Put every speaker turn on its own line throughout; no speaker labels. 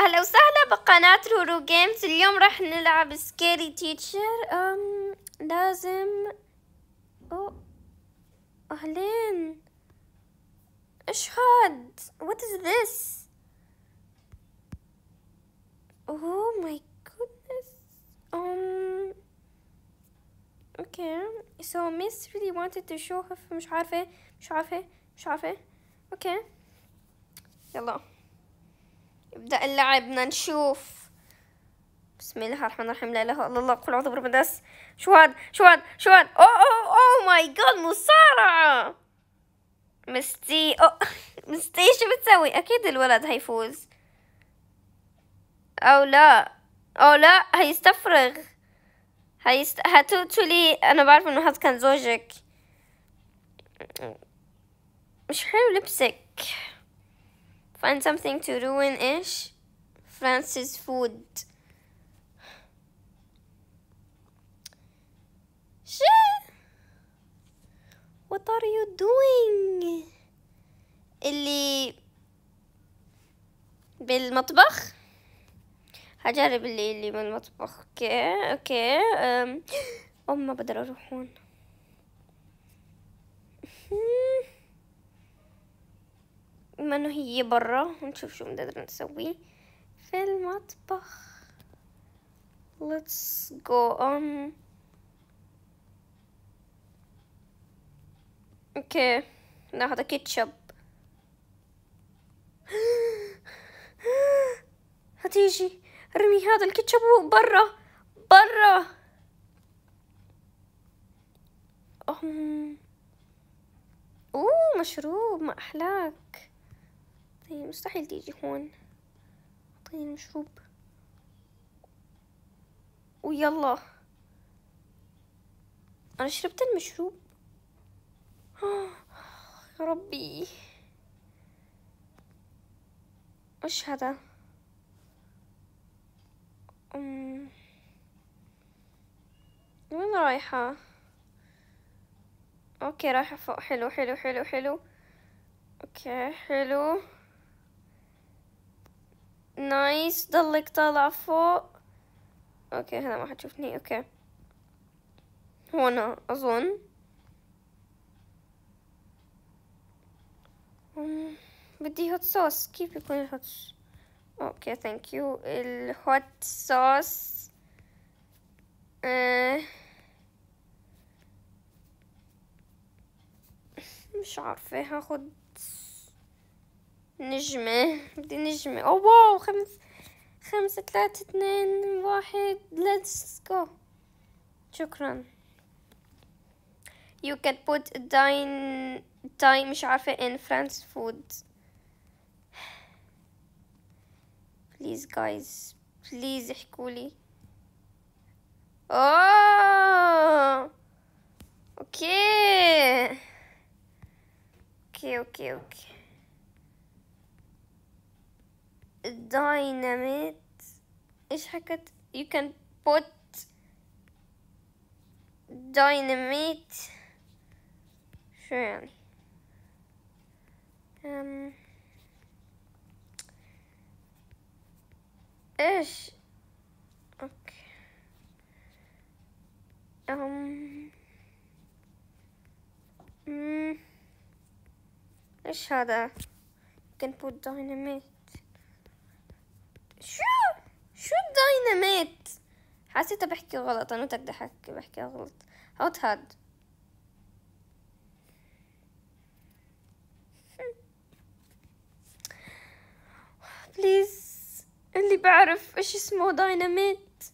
اهلا وسهلا بقناة رورو جيمز اليوم راح نلعب سكيري تيتشر أم لازم أو اهلين ايش هاد وات از ذس اوه ماي جودنس ام اوكي سو ميس ريلي وانتد تو شو مش عارفة مش عارفة مش عارفة okay يلا يبدأ اللعب بدنا نشوف بسم الله الرحمن الرحيم لا اله الا الله قل اعوذ برب الناس شو هاد شو هاد شو هاد او او او ماي oh جاد مصارعة مستي أو مستي شو بتسوي اكيد الولد هيفوز او لا او لا هيستفرغ هيست... هتقتلي انا بعرف انه هذا كان زوجك مش حلو لبسك Find something to ruin إيش France's food What are you doing اللي بالمطبخ هجرب اللي اللي بالمطبخ اوكي اوكي امم ما بقدر اروح هون بما انه هي برا نشوف شو بنقدر نسوي في المطبخ let's go on اوكي ناخذ كيتشب هتيجي ارمي هذا الكيتشب برا برا أم. اوه مشروب ما احلاك هي مستحيل تيجي هون اعطيني المشروب ويلا انا شربت المشروب آه، يا ربي ايش هذا أم... وين رايحة اوكي رايحة فوق حلو حلو حلو حلو اوكي حلو نايس ضلك طالع فوق اوكي هلا ما حتشوفني اوكي هنا اظن بدي هوت صوص كيف يكون الهوت اوكي ثانك يو الهوت صوص مش عارفة هاخد نجمه بدي نجمه أو واو خمس خمسة ثلاثة اثنين واحد let's go شكرا you can put dine dine مش عارفة in France food please guys please احكولي اوه اوكي اوكي اوكي اوكي dynamite ايش حكت you can put dynamite شو يعني um, ايش اوكي um, mm, ايش هذا you can put dynamite شو شو الدايناميت حسيت بحكي غلط انا بدي احكي بحكي غلط هوت هاد بليز اللي بعرف ايش اسمه دايناميت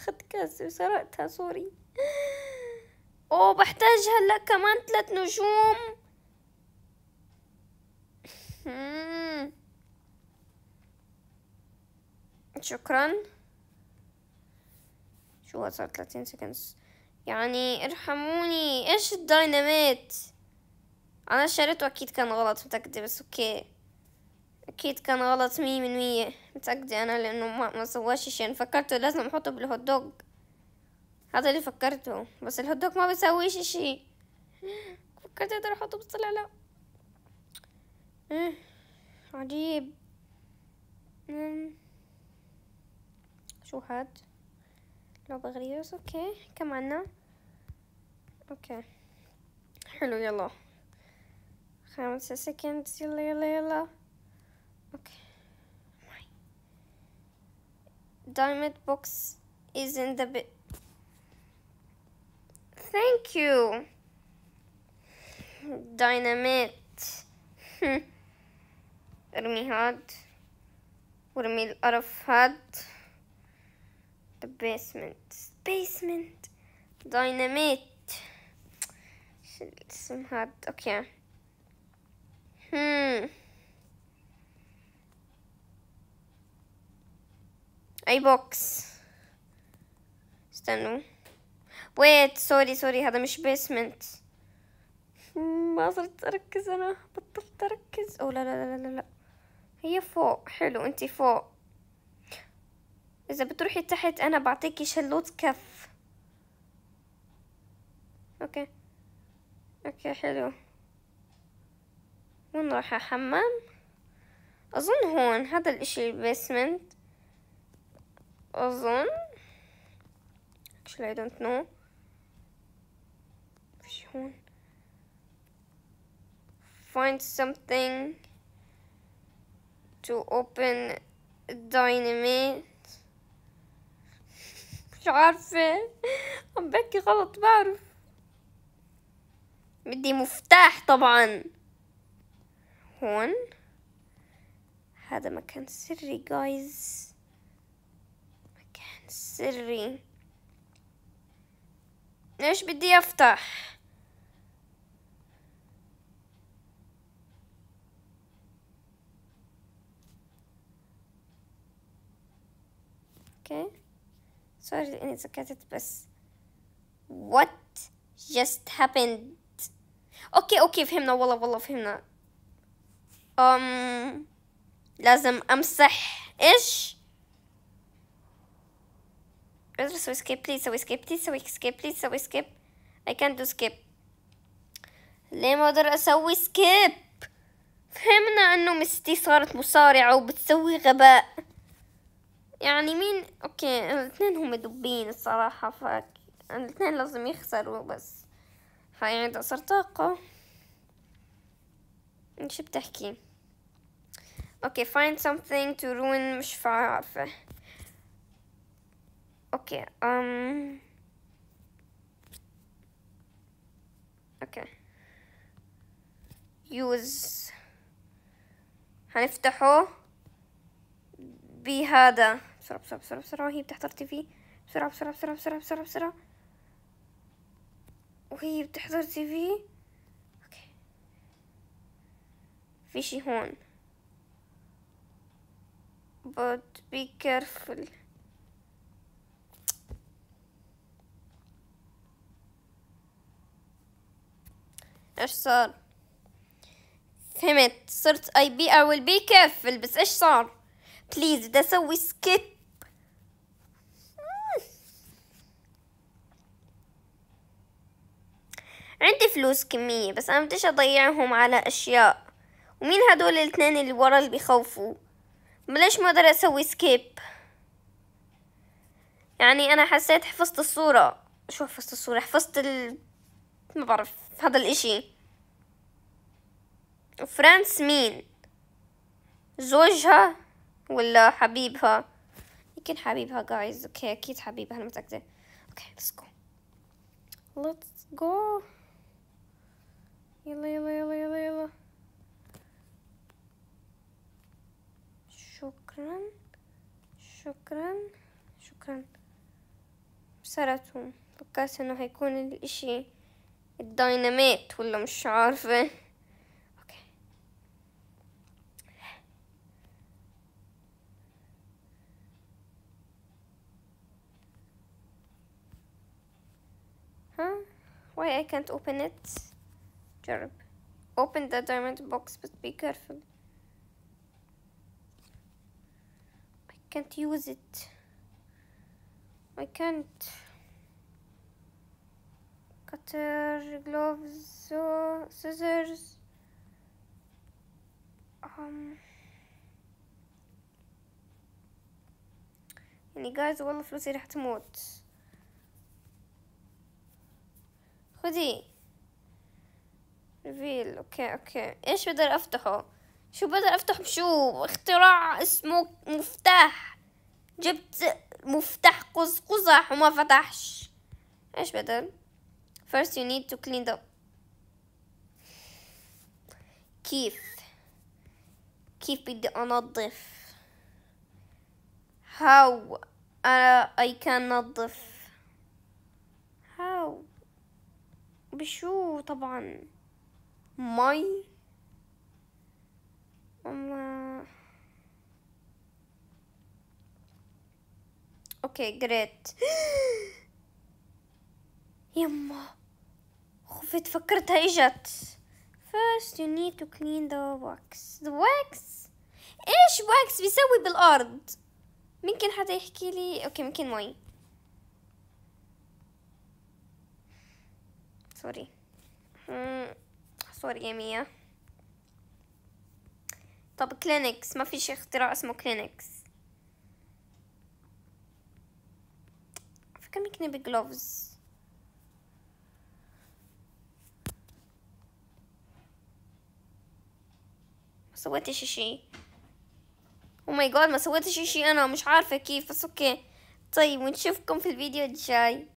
خد كاسة وسرقتها سوري اوه بحتاج هلا كمان ثلاث نجوم hmm. شكرا شو صار 30 سكند يعني ارحموني ايش الدايناميت انا شريته اكيد كان غلط متأكدة بس اوكي اكيد كان غلط مية من مية متأكدة انا لانه ما, ما سواش شيء يعني فكرته لازم احطه بالهوت دوغ هذا اللي فكرته بس الهوت دوغ ما بيسويش شيء فكرت اقدر احطه بس طلع لا إيه، عجيب مم. إيه. شو هاد لو غريبة اوكي كم عنا اوكي حلو يلا خمسة سكند يلا يلا يلا اوكي معي بوكس box is in the bit thank you dynamite ارمي هاد وارمي القرف هاد بيسمنت بيسمنت دايناميت الاسم هاد اوكي هم اي بوكس استنوا ويت سوري سوري هذا مش بيسمنت ما صرت اركز انا بطلت اركز او لا لا لا لا لا هي فوق حلو انتي فوق اذا بتروحي تحت انا بعطيكي شلوت كف اوكي اوكي حلو وين راح احمم اظن هون هذا الاشي البيسمنت اظن actually I don't know فيش هون find something to open dynamite مش عارفة عم بحكي غلط بعرف بدي مفتاح طبعا هون هذا مكان سري جايز مكان سري ليش بدي افتح اوكي okay. sorry and سكتت بس what just happened اوكي اوكي فهمنا والله والله فهمنا أم لازم امسح ايش اقدر اسوي سكيب بليز سوي سكيب بليز سوي سكيب بليز سوي سكيب اي كان دو سكيب ليه ما اقدر اسوي سكيب فهمنا انه مستي صارت مصارعة وبتسوي غباء يعني مين اوكي الاثنين هم دبين الصراحة ف الاثنين لازم يخسروا بس فيعني إذا صار طاقة شو بتحكي اوكي find something to ruin مش عارفة اوكي ام اوكي use هنفتحه بهذا بسرعة بسرعة بسرعة بسرعة وهي بتحضر تيفي بسرعة بسرعة بسرعة بسرعة بسرعة بسرعة وهي بتحضر تيفي اوكي في شي هون but be careful ايش صار فهمت صرت I بي اي will be careful بس ايش صار بليز بدي اسوي سكيب عندي فلوس كمية بس أنا بديش أضيعهم على أشياء ومين هدول الاثنين اللي ورا اللي بيخوفوا بلاش ما أقدر أسوي سكيب يعني أنا حسيت حفظت الصورة شو حفظت الصورة حفظت ال ما بعرف هذا الإشي فرانس مين زوجها ولا حبيبها يمكن حبيبها جايز اوكي اكيد حبيبها انا متاكده اوكي ليتس جو ليتس جو يلا يلا يلا يلا يلا شكرا شكرا شكرا بسرعتهم فكرت انه هيكون الاشي الديناميت ولا مش عارفة اوكي ها huh? why I can't open it Jarab. Open the diamond box, but be careful. I can't use it. I can't. Cutter, gloves, or scissors. Um. يعني جايز والله فلوسي راح تموت خذي ريفيل اوكي اوكي ايش بقدر افتحه شو بقدر افتح بشو اختراع اسمه مفتاح جبت مفتاح قز قزح وما فتحش ايش بدل first you need to clean the كيف كيف بدي انظف how uh, I can نظف how بشو طبعا مي والله اوكي جريت يما خفت فكرتها اجت first you need to clean the wax the wax ايش wax بيسوي بالارض ممكن حدا يحكي لي اوكي ممكن مي سوري صور يمية طب كلينكس ما في شي اختراع اسمه كلينكس فكم يكني بجلوفز ما سويتش اشي او ماي جاد ما سويتش اشي انا مش عارفة كيف بس اوكي طيب ونشوفكم في الفيديو الجاي